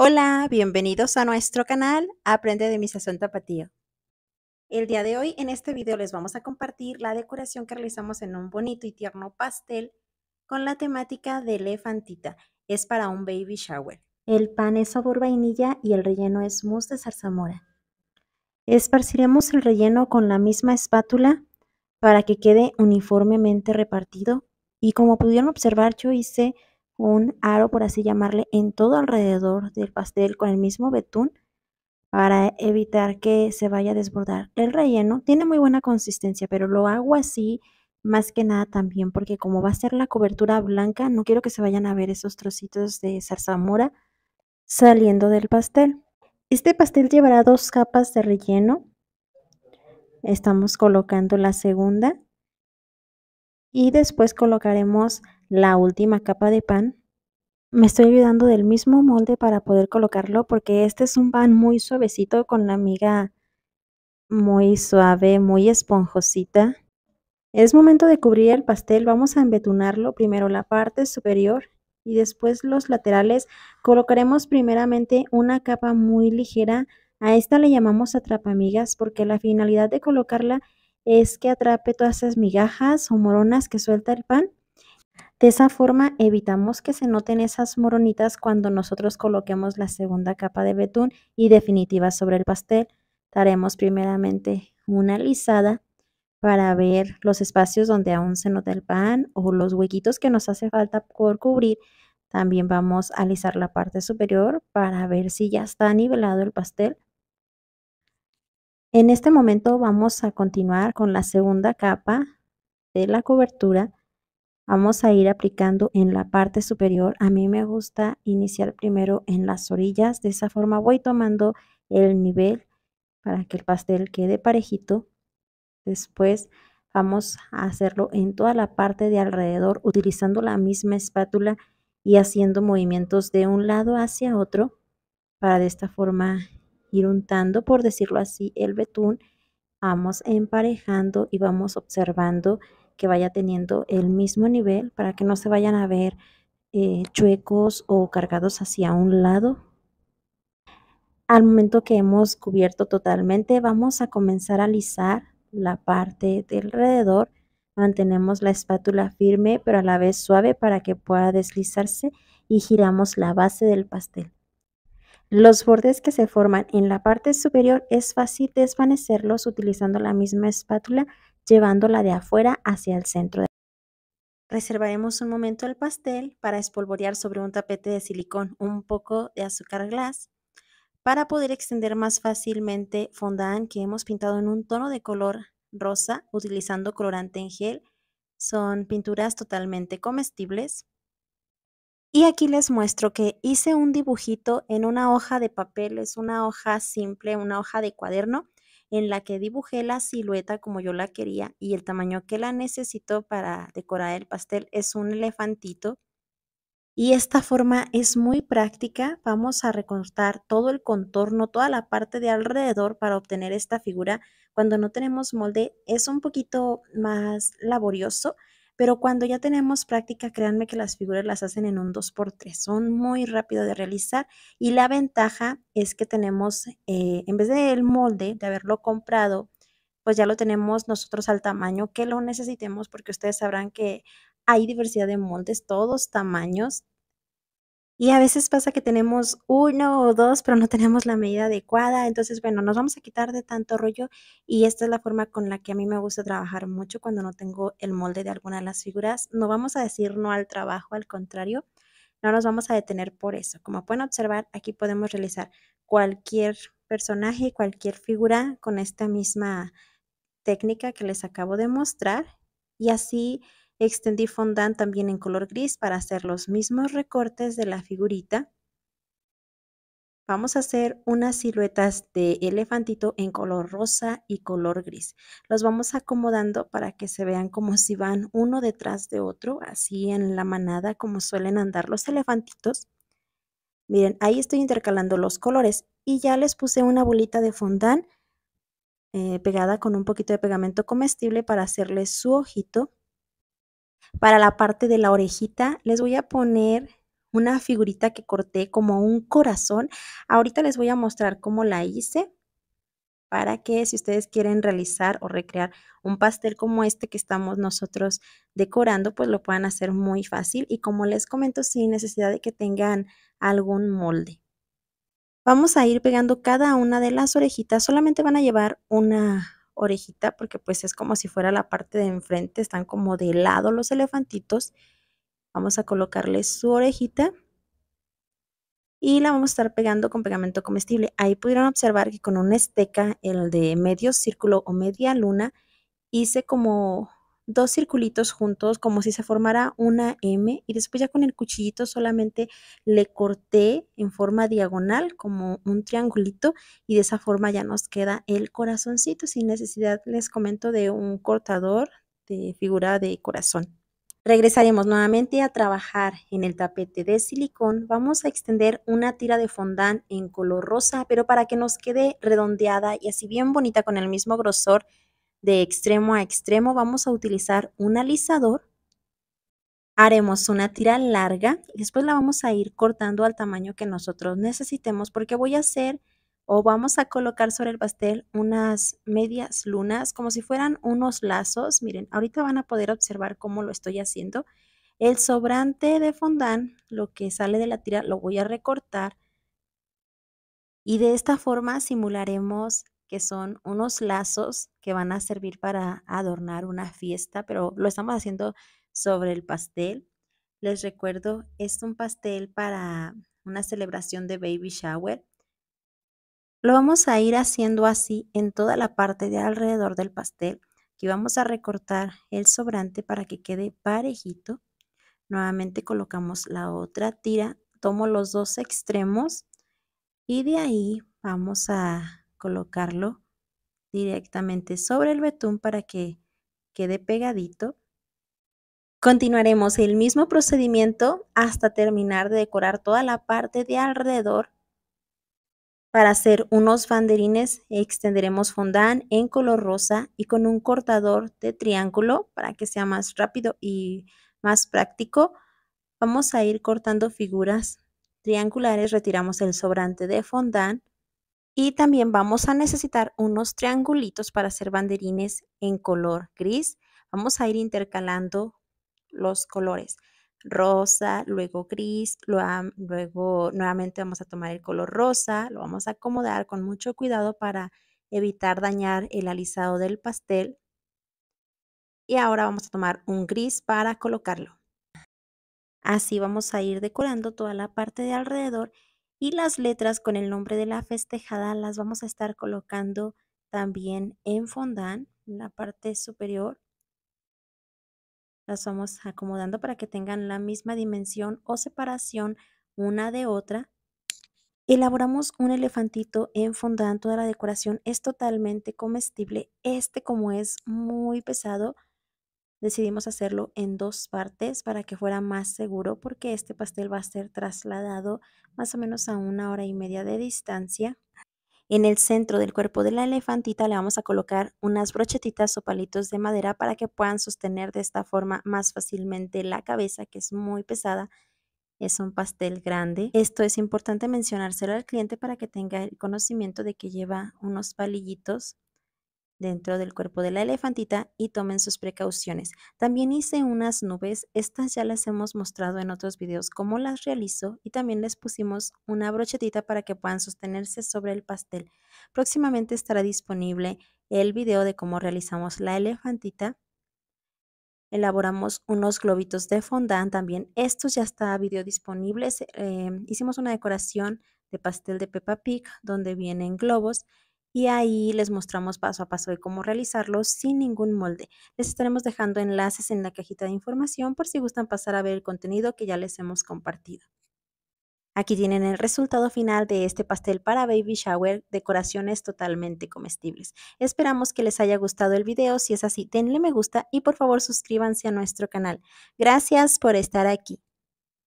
Hola, bienvenidos a nuestro canal Aprende de mi sazón tapatío. El día de hoy en este video les vamos a compartir la decoración que realizamos en un bonito y tierno pastel con la temática de elefantita. Es para un baby shower. El pan es sabor vainilla y el relleno es mousse de zarzamora. Esparciremos el relleno con la misma espátula para que quede uniformemente repartido y como pudieron observar yo hice un aro, por así llamarle, en todo alrededor del pastel con el mismo betún para evitar que se vaya a desbordar. El relleno tiene muy buena consistencia, pero lo hago así más que nada también porque como va a ser la cobertura blanca, no quiero que se vayan a ver esos trocitos de zarzamora saliendo del pastel. Este pastel llevará dos capas de relleno. Estamos colocando la segunda y después colocaremos la última capa de pan. Me estoy ayudando del mismo molde para poder colocarlo porque este es un pan muy suavecito con la miga muy suave, muy esponjosita. Es momento de cubrir el pastel, vamos a embetunarlo primero la parte superior y después los laterales. Colocaremos primeramente una capa muy ligera, a esta le llamamos atrapamigas porque la finalidad de colocarla es que atrape todas esas migajas o moronas que suelta el pan. De esa forma evitamos que se noten esas moronitas cuando nosotros coloquemos la segunda capa de betún y definitiva sobre el pastel. Daremos primeramente una lisada para ver los espacios donde aún se nota el pan o los huequitos que nos hace falta por cubrir. También vamos a alisar la parte superior para ver si ya está nivelado el pastel. En este momento vamos a continuar con la segunda capa de la cobertura. Vamos a ir aplicando en la parte superior. A mí me gusta iniciar primero en las orillas. De esa forma voy tomando el nivel para que el pastel quede parejito. Después vamos a hacerlo en toda la parte de alrededor utilizando la misma espátula y haciendo movimientos de un lado hacia otro para de esta forma ir untando, por decirlo así, el betún, vamos emparejando y vamos observando que vaya teniendo el mismo nivel para que no se vayan a ver eh, chuecos o cargados hacia un lado. Al momento que hemos cubierto totalmente, vamos a comenzar a alisar la parte del alrededor. Mantenemos la espátula firme pero a la vez suave para que pueda deslizarse y giramos la base del pastel. Los bordes que se forman en la parte superior es fácil desvanecerlos utilizando la misma espátula, llevándola de afuera hacia el centro. Reservaremos un momento el pastel para espolvorear sobre un tapete de silicón un poco de azúcar glass para poder extender más fácilmente fondant que hemos pintado en un tono de color rosa utilizando colorante en gel. Son pinturas totalmente comestibles. Y aquí les muestro que hice un dibujito en una hoja de papel, es una hoja simple, una hoja de cuaderno, en la que dibujé la silueta como yo la quería y el tamaño que la necesito para decorar el pastel es un elefantito. Y esta forma es muy práctica. Vamos a recortar todo el contorno, toda la parte de alrededor para obtener esta figura. Cuando no tenemos molde es un poquito más laborioso, pero cuando ya tenemos práctica, créanme que las figuras las hacen en un 2x3, son muy rápido de realizar y la ventaja es que tenemos, eh, en vez del molde, de haberlo comprado, pues ya lo tenemos nosotros al tamaño que lo necesitemos porque ustedes sabrán que hay diversidad de moldes, todos tamaños, y a veces pasa que tenemos uno o dos, pero no tenemos la medida adecuada. Entonces, bueno, nos vamos a quitar de tanto rollo y esta es la forma con la que a mí me gusta trabajar mucho cuando no tengo el molde de alguna de las figuras. No vamos a decir no al trabajo, al contrario, no nos vamos a detener por eso. Como pueden observar, aquí podemos realizar cualquier personaje, cualquier figura con esta misma técnica que les acabo de mostrar y así Extendí fondant también en color gris para hacer los mismos recortes de la figurita. Vamos a hacer unas siluetas de elefantito en color rosa y color gris. Los vamos acomodando para que se vean como si van uno detrás de otro, así en la manada como suelen andar los elefantitos. Miren, ahí estoy intercalando los colores y ya les puse una bolita de fondant eh, pegada con un poquito de pegamento comestible para hacerle su ojito para la parte de la orejita les voy a poner una figurita que corté como un corazón. Ahorita les voy a mostrar cómo la hice para que si ustedes quieren realizar o recrear un pastel como este que estamos nosotros decorando, pues lo puedan hacer muy fácil y como les comento, sin necesidad de que tengan algún molde. Vamos a ir pegando cada una de las orejitas, solamente van a llevar una orejita porque pues es como si fuera la parte de enfrente, están como de lado los elefantitos. Vamos a colocarle su orejita y la vamos a estar pegando con pegamento comestible. Ahí pudieron observar que con una esteca, el de medio círculo o media luna, hice como dos circulitos juntos como si se formara una M y después ya con el cuchillito solamente le corté en forma diagonal como un triangulito y de esa forma ya nos queda el corazoncito sin necesidad, les comento, de un cortador de figura de corazón. Regresaremos nuevamente a trabajar en el tapete de silicón. Vamos a extender una tira de fondant en color rosa, pero para que nos quede redondeada y así bien bonita con el mismo grosor de extremo a extremo vamos a utilizar un alisador. Haremos una tira larga y después la vamos a ir cortando al tamaño que nosotros necesitemos porque voy a hacer o vamos a colocar sobre el pastel unas medias lunas como si fueran unos lazos. Miren, ahorita van a poder observar cómo lo estoy haciendo. El sobrante de fondant, lo que sale de la tira, lo voy a recortar y de esta forma simularemos que son unos lazos que van a servir para adornar una fiesta, pero lo estamos haciendo sobre el pastel. Les recuerdo, es un pastel para una celebración de baby shower. Lo vamos a ir haciendo así en toda la parte de alrededor del pastel. Aquí vamos a recortar el sobrante para que quede parejito. Nuevamente colocamos la otra tira, tomo los dos extremos y de ahí vamos a colocarlo directamente sobre el betún para que quede pegadito. Continuaremos el mismo procedimiento hasta terminar de decorar toda la parte de alrededor. Para hacer unos banderines extenderemos fondant en color rosa y con un cortador de triángulo para que sea más rápido y más práctico. Vamos a ir cortando figuras triangulares, retiramos el sobrante de fondant y también vamos a necesitar unos triangulitos para hacer banderines en color gris. Vamos a ir intercalando los colores. Rosa, luego gris, luego nuevamente vamos a tomar el color rosa, lo vamos a acomodar con mucho cuidado para evitar dañar el alisado del pastel. Y ahora vamos a tomar un gris para colocarlo. Así vamos a ir decorando toda la parte de alrededor y las letras con el nombre de la festejada las vamos a estar colocando también en fondant, en la parte superior. Las vamos acomodando para que tengan la misma dimensión o separación una de otra. Elaboramos un elefantito en fondant, toda la decoración es totalmente comestible. Este como es muy pesado, decidimos hacerlo en dos partes para que fuera más seguro porque este pastel va a ser trasladado más o menos a una hora y media de distancia. En el centro del cuerpo de la elefantita le vamos a colocar unas brochetitas o palitos de madera para que puedan sostener de esta forma más fácilmente la cabeza que es muy pesada. Es un pastel grande. Esto es importante mencionárselo al cliente para que tenga el conocimiento de que lleva unos palillitos dentro del cuerpo de la elefantita y tomen sus precauciones. También hice unas nubes, estas ya las hemos mostrado en otros videos cómo las realizo y también les pusimos una brochetita para que puedan sostenerse sobre el pastel. Próximamente estará disponible el video de cómo realizamos la elefantita. Elaboramos unos globitos de fondant también. Estos ya está video disponibles. Eh, hicimos una decoración de pastel de Peppa Pig donde vienen globos y ahí les mostramos paso a paso de cómo realizarlo sin ningún molde. Les estaremos dejando enlaces en la cajita de información por si gustan pasar a ver el contenido que ya les hemos compartido. Aquí tienen el resultado final de este pastel para baby shower, decoraciones totalmente comestibles. Esperamos que les haya gustado el video, si es así denle me gusta y por favor suscríbanse a nuestro canal. Gracias por estar aquí.